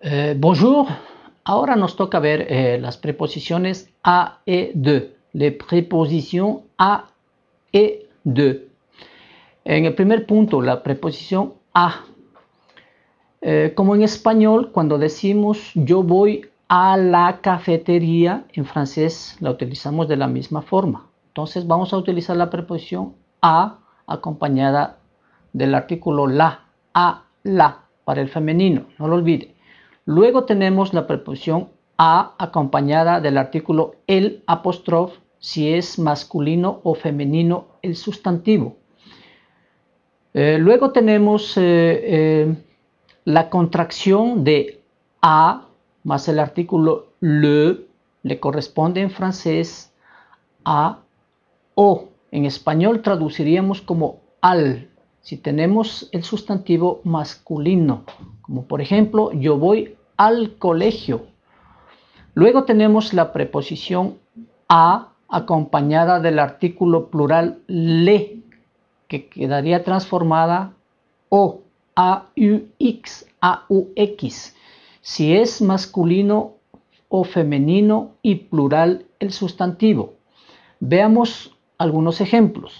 Eh, bonjour. Ahora nos toca ver eh, las preposiciones a e de. las preposiciones a e de. En el primer punto, la preposición a. Eh, como en español, cuando decimos yo voy a la cafetería, en francés la utilizamos de la misma forma. Entonces vamos a utilizar la preposición a acompañada del artículo la, a la, para el femenino, no lo olvide. Luego tenemos la preposición a acompañada del artículo el apóstrofe si es masculino o femenino el sustantivo. Eh, luego tenemos eh, eh, la contracción de a más el artículo le, le corresponde en francés a o. En español traduciríamos como al si tenemos el sustantivo masculino. Como por ejemplo, yo voy al colegio. Luego tenemos la preposición a acompañada del artículo plural le, que quedaría transformada o a u x a u x. Si es masculino o femenino y plural el sustantivo. Veamos algunos ejemplos.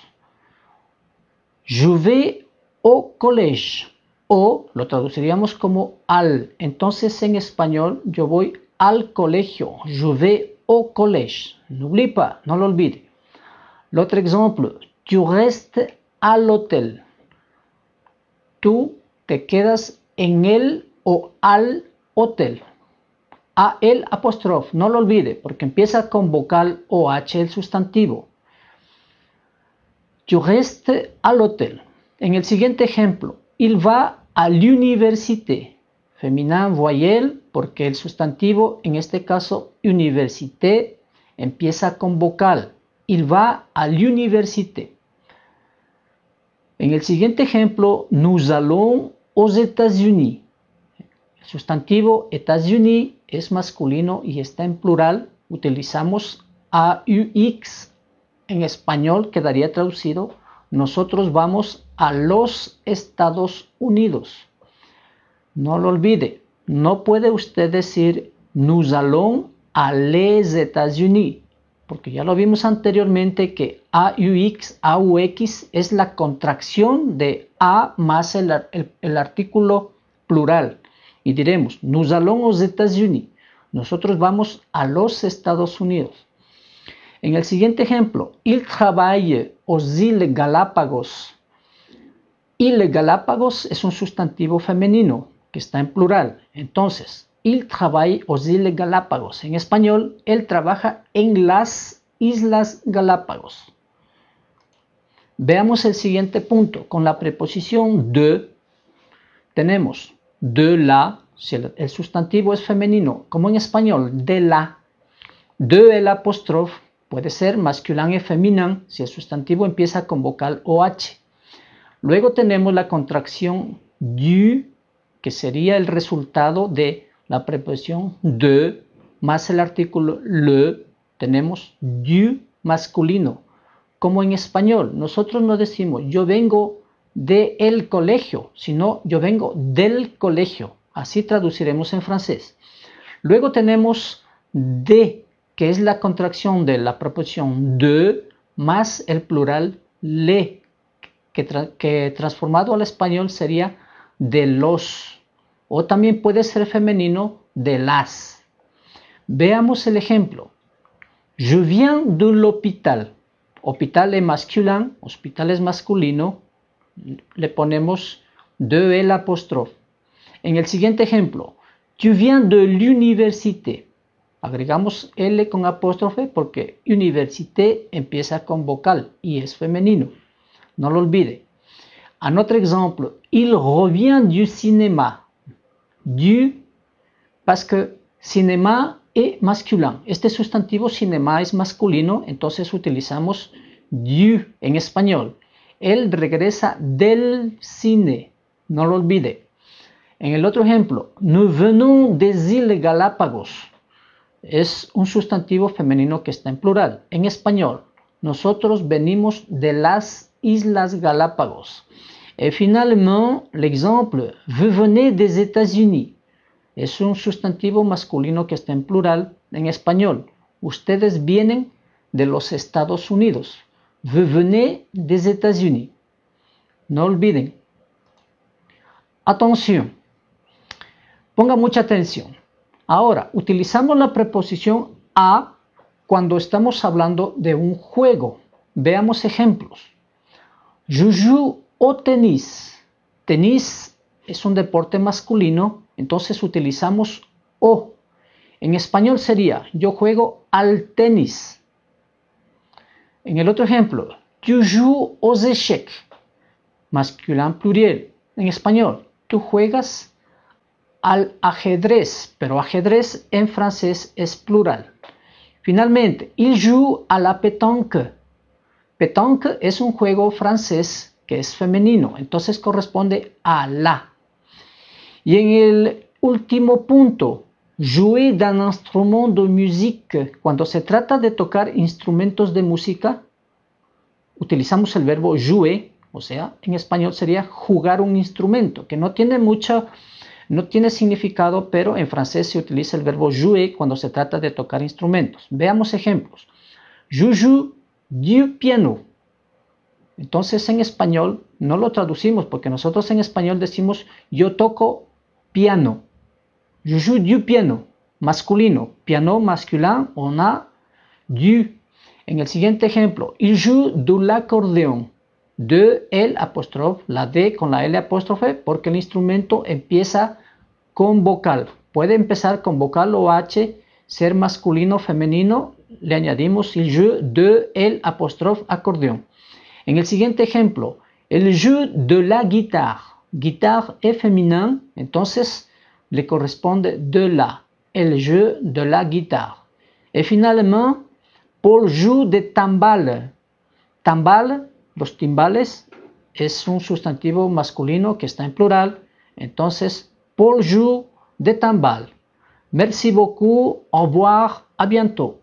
Je vais au collège o lo traduciríamos como al. Entonces en español yo voy al colegio, je vais au collège. N'oublie no lo olvide. otro ejemplo, tu restes al hotel. Tú te quedas en el o al hotel. A el apóstrofe, no lo olvide, porque empieza con vocal o h el sustantivo. Tu restes al hotel. En el siguiente ejemplo, Il va à l'université. Feminin voyelle porque el sustantivo, en este caso université, empieza con vocal. Il va à l'université. En el siguiente ejemplo, nous allons aux États-Unis. El sustantivo États-Unis es masculino y está en plural. Utilizamos AUX en español, quedaría traducido nosotros vamos a los Estados Unidos. No lo olvide, no puede usted decir nous allons a les États-Unis, porque ya lo vimos anteriormente que AUX, AUX es la contracción de A más el, artículo plural. Y diremos, nous allons aux États-Unis. Nosotros vamos a los Estados Unidos. En el siguiente ejemplo, Il travaille aux îles Galápagos. Il Galápagos es un sustantivo femenino que está en plural. Entonces, Il travaille aux îles Galápagos. En español, él trabaja en las Islas Galápagos. Veamos el siguiente punto. Con la preposición de, tenemos de la, si el, el sustantivo es femenino, como en español, de la, de el apóstrofe Puede ser masculin y femenino, si el sustantivo empieza con vocal OH. Luego tenemos la contracción du, que sería el resultado de la preposición de más el artículo le. Tenemos du masculino. Como en español, nosotros no decimos yo vengo de el colegio, sino yo vengo del colegio. Así traduciremos en francés. Luego tenemos de que es la contracción de la proposición de más el plural le, que, transformado al español sería de los, o también puede ser femenino de las. Veamos el ejemplo. Je viens de l'hôpital. Hospital es masculino. hospital es masculino. Le ponemos de el apóstrofe. En el siguiente ejemplo, tu viens de l'université. Agregamos L con apóstrofe porque université empieza con vocal y es femenino. No lo olvide. A otro ejemplo, il revient du cinéma. Du, porque que cinéma es masculino. Este sustantivo cinéma es masculino, entonces utilizamos du en español. Él regresa del cine. No lo olvide. En el otro ejemplo, nous venons des îles Galápagos es un sustantivo femenino que está en plural. En español, nosotros venimos de las Islas Galápagos. Eh, finalmente el l'exemple, vous venez des États-Unis. Es un sustantivo masculino que está en plural en español. Ustedes vienen de los Estados Unidos. Vous venez des États-Unis. No olviden. Atención. Ponga mucha atención. Ahora, utilizamos la preposición a cuando estamos hablando de un juego. Veamos ejemplos. Juju o tenis. Tenis es un deporte masculino, entonces utilizamos o. En español sería yo juego al tenis. En el otro ejemplo, tu o aux échecs, masculin pluriel. En español, tú juegas al ajedrez, pero ajedrez en francés es plural. Finalmente, il joue à la pétanque. Pétanque es un juego francés que es femenino, entonces corresponde a la. Y en el último punto, jouer d'un instrument de musique. Cuando se trata de tocar instrumentos de música, utilizamos el verbo jouer, o sea, en español sería jugar un instrumento, que no tiene mucha no tiene significado, pero en francés se utiliza el verbo jouer cuando se trata de tocar instrumentos. Veamos ejemplos. Je joue du piano. Entonces en español no lo traducimos porque nosotros en español decimos yo toco piano. Je joue du piano, masculino. Piano masculin, on a du. En el siguiente ejemplo, il joue de l'accordéon de l' la D con la L apóstrofe, porque el instrumento empieza con vocal. Puede empezar con vocal o H, ser masculino o femenino, le añadimos el jeu de L apóstrofe acordeón. En el siguiente ejemplo, el je de la guitare guitare es femenina entonces le corresponde de la. El je de la guitare y finalmente pour joue de tambal. Tambal los timbales es un sustantivo masculino que está en plural. Entonces, pour jour de tambal. Merci beaucoup, au revoir, A bientôt.